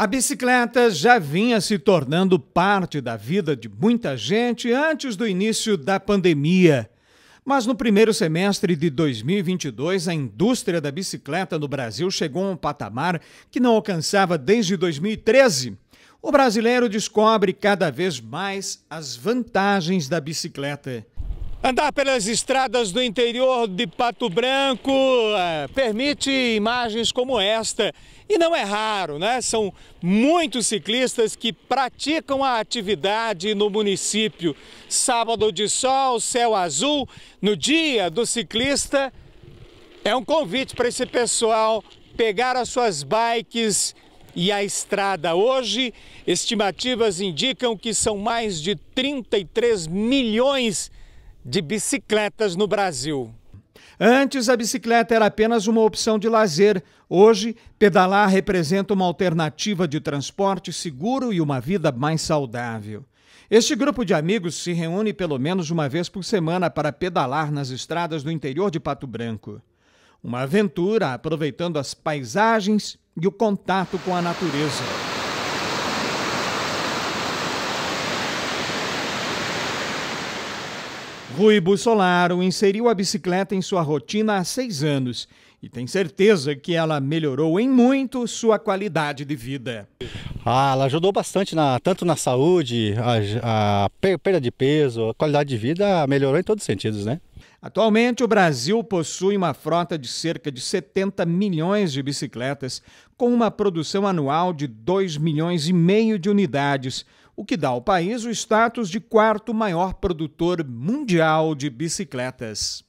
A bicicleta já vinha se tornando parte da vida de muita gente antes do início da pandemia. Mas no primeiro semestre de 2022, a indústria da bicicleta no Brasil chegou a um patamar que não alcançava desde 2013. O brasileiro descobre cada vez mais as vantagens da bicicleta. Andar pelas estradas do interior de Pato Branco é, permite imagens como esta. E não é raro, né? São muitos ciclistas que praticam a atividade no município. Sábado de sol, céu azul, no dia do ciclista. É um convite para esse pessoal pegar as suas bikes e a estrada. Hoje, estimativas indicam que são mais de 33 milhões de de bicicletas no Brasil. Antes, a bicicleta era apenas uma opção de lazer. Hoje, pedalar representa uma alternativa de transporte seguro e uma vida mais saudável. Este grupo de amigos se reúne pelo menos uma vez por semana para pedalar nas estradas do interior de Pato Branco. Uma aventura aproveitando as paisagens e o contato com a natureza. Rui Bussolaro inseriu a bicicleta em sua rotina há seis anos e tem certeza que ela melhorou em muito sua qualidade de vida. Ah, ela ajudou bastante, na, tanto na saúde, a, a perda de peso, a qualidade de vida melhorou em todos os sentidos, né? Atualmente, o Brasil possui uma frota de cerca de 70 milhões de bicicletas, com uma produção anual de 2 milhões e meio de unidades, o que dá ao país o status de quarto maior produtor mundial de bicicletas.